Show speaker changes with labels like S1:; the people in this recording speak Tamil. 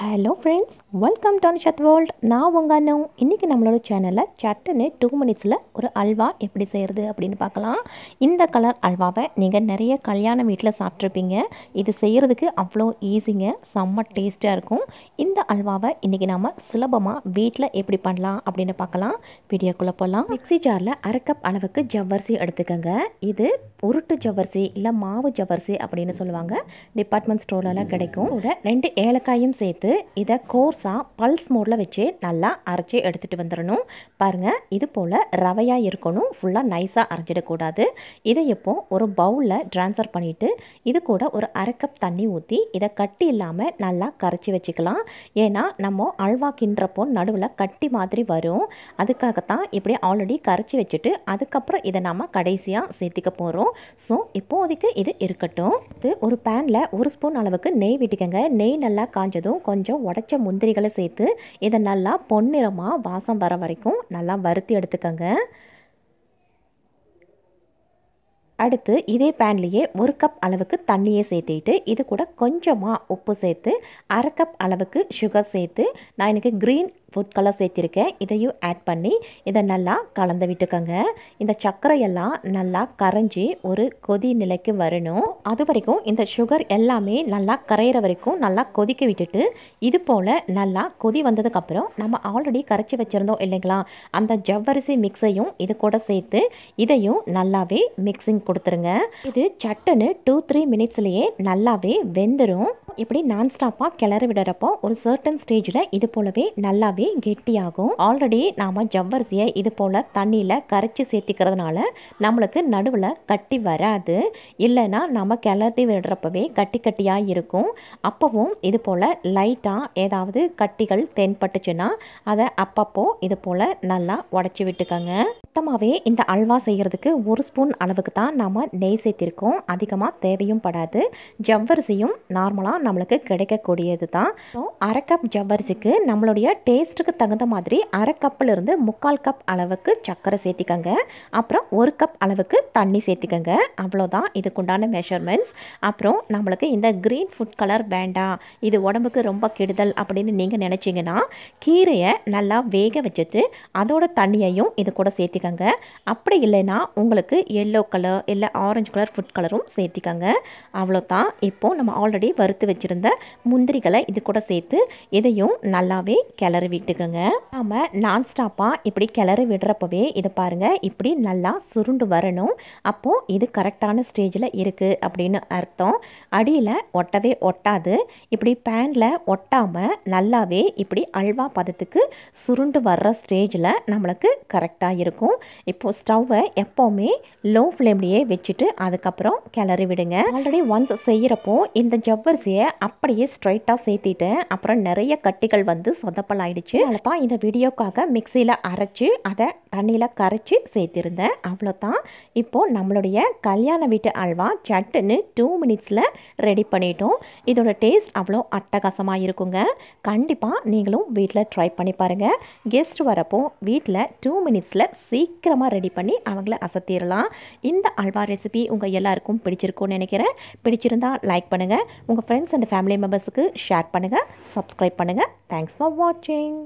S1: ஹலோ ஃப்ரெண்ட்ஸ் வெல்கம் டு ஷத் வேர்ல்ட் நான் உங்க அண்ணன் இன்றைக்கி நம்மளோட சேனலில் சட்டுன்னு டூ மினிட்ஸில் ஒரு அல்வா எப்படி செய்கிறது அப்படின்னு பார்க்கலாம் இந்த கலர் அல்வாவை நீங்கள் நிறைய கல்யாண வீட்டில் சாப்பிட்ருப்பீங்க இது செய்கிறதுக்கு அவ்வளோ ஈஸிங்க செம்ம டேஸ்ட்டாக இருக்கும் இந்த அல்வாவை இன்றைக்கி நாம் சுலபமாக வீட்டில் எப்படி பண்ணலாம் அப்படின்னு பார்க்கலாம் வீடியோக்குள்ளே போகலாம் மிக்சி ஜாரில் அரை கப் அளவுக்கு ஜவ்வரிசி எடுத்துக்கோங்க இது உருட்டு ஜவர்சி இல்லை மாவு ஜவர்சி அப்படின்னு சொல்லுவாங்க டிபார்ட்மெண்ட் ஸ்டோர்லலாம் கிடைக்கும் இதை ரெண்டு ஏலக்காயும் சேர்த்து இதை கோர்ஸாக பல்ஸ் மோடில் வச்சு நல்லா அரைச்சி எடுத்துகிட்டு வந்துடணும் பாருங்கள் இது போல் ரவையாக இருக்கணும் ஃபுல்லாக நைஸாக அரைஞ்சிடக்கூடாது இதை எப்போ ஒரு பவுலில் ட்ரான்ஸ்ஃபர் பண்ணிவிட்டு இது கூட ஒரு அரை கப் தண்ணி ஊற்றி இதை கட்டி இல்லாமல் நல்லா கரைச்சி வச்சுக்கலாம் ஏன்னா நம்ம அல்வா கிண்டுறப்போ நடுவில் கட்டி மாதிரி வரும் அதுக்காகத்தான் இப்படி ஆல்ரெடி கரைச்சி வச்சுட்டு அதுக்கப்புறம் இதை நம்ம கடைசியாக சேர்த்துக்க போகிறோம் போகிறோம் ஸோ இப்போதைக்கு இது இருக்கட்டும் இது ஒரு பேனில் ஒரு ஸ்பூன் அளவுக்கு நெய் விட்டுக்கோங்க நெய் நல்லா காஞ்சதும் கொஞ்சம் உடச்ச முந்திரிகளை சேர்த்து இதை நல்லா பொன்னிறமாக வாசம் வர வரைக்கும் நல்லா வறுத்தி எடுத்துக்கோங்க அடுத்து இதே பேன்லேயே ஒரு கப் அளவுக்கு தண்ணியை சேர்த்துக்கிட்டு இது கூட கொஞ்சமாக உப்பு சேர்த்து அரை கப் அளவுக்கு சுகர் சேர்த்து நான் எனக்கு க்ரீன் ஃபுட் கலர் சேர்த்துருக்கேன் இதையும் ஆட் பண்ணி இதை நல்லா கலந்து விட்டுக்கோங்க இந்த சர்க்கரையெல்லாம் நல்லா கரைஞ்சி ஒரு கொதி நிலைக்கு வரணும் அது வரைக்கும் இந்த சுகர் எல்லாமே நல்லா கரையிற வரைக்கும் நல்லா கொதிக்க விட்டுட்டு இது போல் நல்லா கொதி வந்ததுக்கப்புறம் நம்ம ஆல்ரெடி கரைச்சி வச்சுருந்தோம் இல்லைங்களா அந்த ஜவ்வரிசி மிக்ஸையும் இது கூட சேர்த்து இதையும் நல்லாவே மிக்சிங் கொடுத்துருங்க இது சட்டுன்னு டூ த்ரீ மினிட்ஸ்லேயே நல்லாவே வெந்துடும் இப்படி நான் ஸ்டாப்பாக கிளற விடுறப்போ ஒரு சர்டன் ஸ்டேஜில் இது போலவே நல்லாவே கெட்டியாகும் ஆல்ரெடி நாம் ஜவ்வரிசியை இது போல் தண்ணியில் கரைச்சி சேர்த்திக்கிறதுனால நம்மளுக்கு நடுவில் கட்டி வராது இல்லைன்னா நம்ம கிளறி விடுறப்பவே கட்டி கட்டியாக இருக்கும் அப்போவும் இது போல் லைட்டாக ஏதாவது கட்டிகள் தென்பட்டுச்சுன்னா அதை அப்பப்போ இது போல் நல்லா உடச்சி விட்டுக்கோங்க மொத்தமாகவே இந்த அல்வா செய்கிறதுக்கு ஒரு ஸ்பூன் அளவுக்கு தான் நாம் நெய் சேர்த்திருக்கோம் அதிகமாக தேவையும் படாது ஜவ்வரிசியும் நார்மலாக நம்மளுக்கு கிடைக்கக்கூடியது தான் ஸோ அரை கப் ஜவ்வரிசிக்கு நம்மளுடைய டேஸ்ட்டுக்கு தகுந்த மாதிரி அரை கப்பிலிருந்து முக்கால் கப் அளவுக்கு சர்க்கரை சேர்த்திக்கங்க அப்புறம் ஒரு கப் அளவுக்கு தண்ணி சேர்த்திக்கங்க அவ்வளோதான் இதுக்குண்டான மெஷர்மெண்ட்ஸ் அப்புறம் நம்மளுக்கு இந்த க்ரீன் ஃபுட் கலர் வேண்டாம் இது உடம்புக்கு ரொம்ப கெடுதல் அப்படின்னு நீங்கள் நினச்சிங்கன்னா கீரையை நல்லா வேக வச்சுட்டு அதோட தண்ணியையும் இது கூட சேர்த்திக்கங்க அப்படி இல்லைன்னா உங்களுக்கு எல்லோ கலர் இல்லை ஆரஞ்சு கலர் ஃபுட் கலரும் சேர்த்திக்கங்க அவ்வளோ தான் இப்போது நம்ம ஆல்ரெடி வறுத்து வச்சு வச்சுருந்த முந்திரிகளை இது கூட சேர்த்து இதையும் நல்லாவே கிளறி விட்டுக்கோங்க நாம் நான் ஸ்டாப்பாக இப்படி கிளறி விடுறப்பவே இதை பாருங்கள் இப்படி நல்லா சுருண்டு வரணும் அப்போது இது கரெக்டான ஸ்டேஜில் இருக்குது அப்படின்னு அர்த்தம் அடியில் ஒட்டவே ஒட்டாது இப்படி பேனில் ஒட்டாமல் நல்லாவே இப்படி அல்வா பதத்துக்கு சுருண்டு வர்ற ஸ்டேஜில் நம்மளுக்கு கரெக்டாக இருக்கும் இப்போது ஸ்டவ்வை எப்போவுமே லோ ஃப்ளேம்லேயே வச்சுட்டு அதுக்கப்புறம் கிளறி விடுங்க ஆல்ரெடி ஒன்ஸ் செய்கிறப்போ இந்த ஜவ்வரிசிய கத்திரிக்காயை அப்படியே ஸ்ட்ரைட்டாக சேர்த்திட்டேன் அப்புறம் நிறைய கட்டிகள் வந்து சொதப்பல் ஆயிடுச்சு அழப்பா இந்த வீடியோக்காக மிக்சியில் அரைச்சி அதை தண்ணியில் கரைச்சி சேர்த்துருந்தேன் அவ்வளோதான் இப்போது நம்மளுடைய கல்யாண வீட்டு அல்வா சட்டுன்னு டூ மினிட்ஸில் ரெடி பண்ணிட்டோம் இதோட டேஸ்ட் அவ்வளோ அட்டகாசமாக இருக்குங்க கண்டிப்பாக நீங்களும் வீட்டில் ட்ரை பண்ணி பாருங்கள் கெஸ்ட் வரப்போ வீட்டில் டூ மினிட்ஸில் சீக்கிரமாக ரெடி பண்ணி அவங்கள அசத்திடலாம் இந்த அல்வா ரெசிபி உங்கள் எல்லாருக்கும் பிடிச்சிருக்கும்னு நினைக்கிறேன் பிடிச்சிருந்தா லைக் பண்ணுங்கள் உங்கள் ஃப்ரெண்ட்ஸ் அண்ட் ஃபேமிலி மெம்பர்ஸுக்கு ஷேர் பண்ணுங்கள் சப்ஸ்கிரைப் பண்ணுங்கள் தேங்க்ஸ் ஃபார் வாட்சிங்